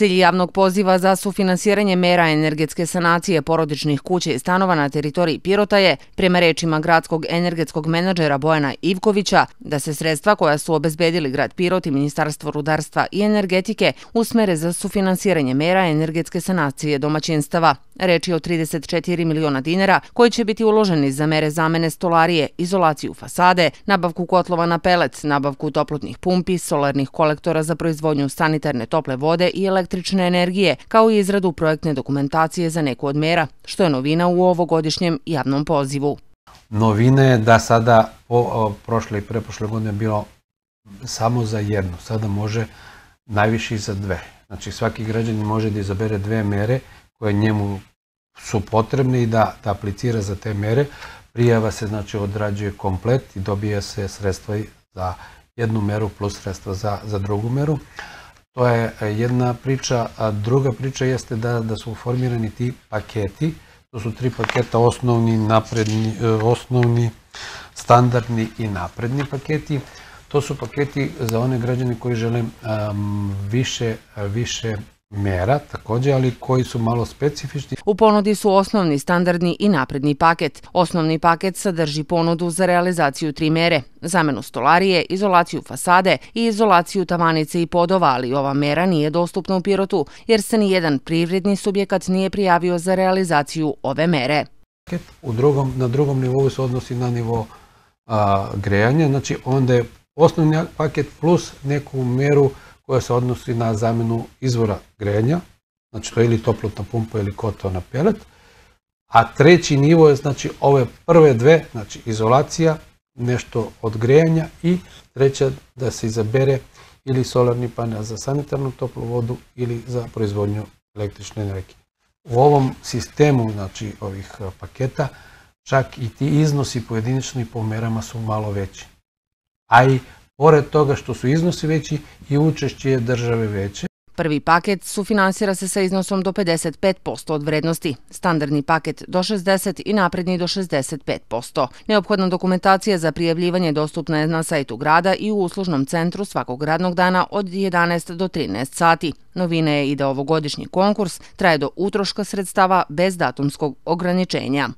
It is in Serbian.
Cilj javnog poziva za sufinansiranje mera energetske sanacije porodičnih kuća i stanova na teritoriji Pirota je, prema rečima gradskog energetskog menadžera Bojana Ivkovića, da se sredstva koja su obezbedili grad Pirot i Ministarstvo rudarstva i energetike usmere za sufinansiranje mera energetske sanacije domaćinstava. Reč je o 34 miliona dinara koji će biti uloženi za mere zamene stolarije, izolaciju fasade, nabavku kotlova na pelet, nabavku toplotnih pumpi, solarnih kolektora za proizvodnju sanitarne tople vode i elektronika električne energije, kao i izradu projektne dokumentacije za neku od mera, što je novina u ovogodišnjem javnom pozivu. Novina je da sada po prošle i prepošle godine bilo samo za jednu, sada može najviše i za dve. Znači svaki građanin može da izabere dve mere koje njemu su potrebne i da, da aplicira za te mere. Prijava se znači odrađuje komplet i dobija se sredstva za jednu meru plus sredstva za, za drugu meru. To je e, jedna priča, a druga priča jeste da, da su formirani ti paketi, to su tri paketa, osnovni, napredni, e, osnovni, standardni i napredni paketi. To su paketi za one građane koji žele više, više mera takođe, ali koji su malo specifični. U ponudi su osnovni, standardni i napredni paket. Osnovni paket sadrži ponudu za realizaciju tri mere, zamenu stolarije, izolaciju fasade i izolaciju tavanice i podova, ali ova mera nije dostupna u Pirotu, jer se nijedan privredni subjekat nije prijavio za realizaciju ove mere. U drugom, na drugom nivou se odnosi na nivo a, grejanja, znači onda je osnovni paket plus neku meru koja se odnosi na zamenu izvora grejanja, znači to je ili toplotna pumpa ili kotao na pelet, a treći nivo je znači ove prve dve, znači izolacija, nešto od grejanja i treća da se izabere ili solarni panel za sanitarnu toplu vodu ili za proizvodnju električne energije. U ovom sistemu znači, ovih e, paketa čak i ti iznosi pojedinični po merama su malo veći. A i pored toga što su iznosi veći i učešće države veće. Prvi paket sufinansira se sa iznosom do 55% od vrednosti, standardni paket do 60% i napredni do 65%. Neophodna dokumentacija za prijavljivanje dostupna je na sajtu grada i u uslužnom centru svakog radnog dana od 11 do 13 sati. Novina je i da ovogodišnji konkurs traje do utroška sredstava bez datumskog ograničenja.